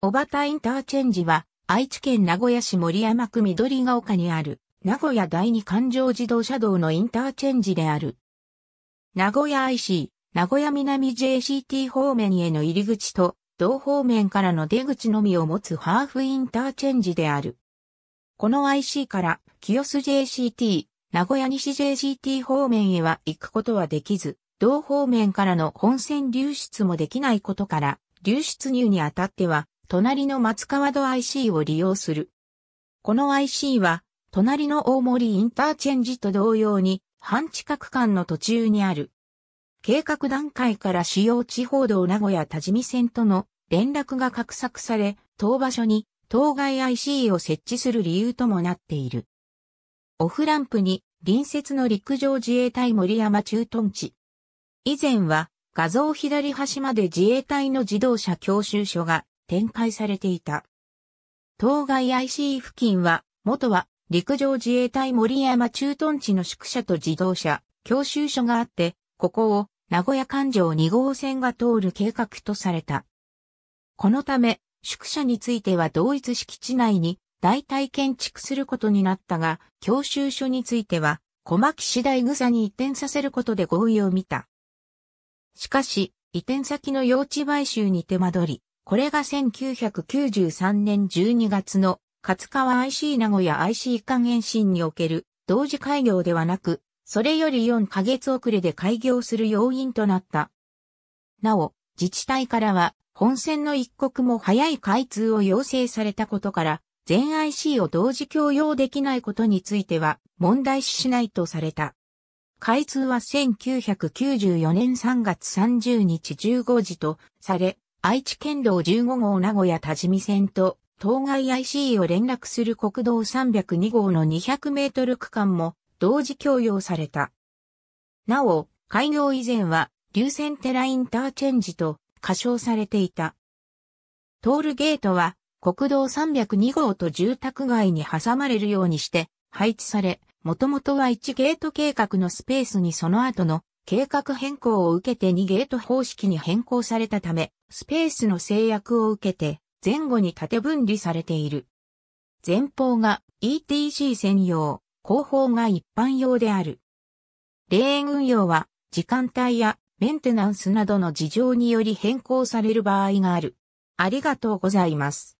小畑インターチェンジは、愛知県名古屋市森山区緑ヶ丘にある、名古屋第二環状自動車道のインターチェンジである。名古屋 IC、名古屋南 JCT 方面への入り口と、同方面からの出口のみを持つハーフインターチェンジである。この IC から、清洲 JCT、名古屋西 JCT 方面へは行くことはできず、同方面からの本線流出もできないことから、流出入にあたっては、隣の松川戸 IC を利用する。この IC は、隣の大森インターチェンジと同様に、半地下区間の途中にある。計画段階から主要地方道名古屋多治見線との連絡が画策され、当場所に当該 IC を設置する理由ともなっている。オフランプに隣接の陸上自衛隊森山駐屯地。以前は画像左端まで自衛隊の自動車教習所が展開されていた。当該 IC 付近は、元は陸上自衛隊森山駐屯地の宿舎と自動車、教習所があって、ここを名古屋環状2号線が通る計画とされた。このため、宿舎については同一敷地内に代替建築することになったが、教習所については、小牧市大草に移転させることで合意を見た。しかし、移転先の用地買収に手間取り、これが1993年12月の勝川 IC 名古屋 IC 還元新における同時開業ではなく、それより4ヶ月遅れで開業する要因となった。なお、自治体からは本線の一刻も早い開通を要請されたことから、全 IC を同時供用できないことについては問題視しないとされた。開通は1994年3月30日15時とされ、愛知県道15号名古屋多治見線と当該 IC を連絡する国道302号の200メートル区間も同時供用された。なお、開業以前は、流線テラインターチェンジと仮称されていた。トールゲートは、国道302号と住宅街に挟まれるようにして配置され、もともとは1ゲート計画のスペースにその後の計画変更を受けて2ゲート方式に変更されたため、スペースの制約を受けて、前後に縦分離されている。前方が ETC 専用、後方が一般用である。レーン運用は、時間帯やメンテナンスなどの事情により変更される場合がある。ありがとうございます。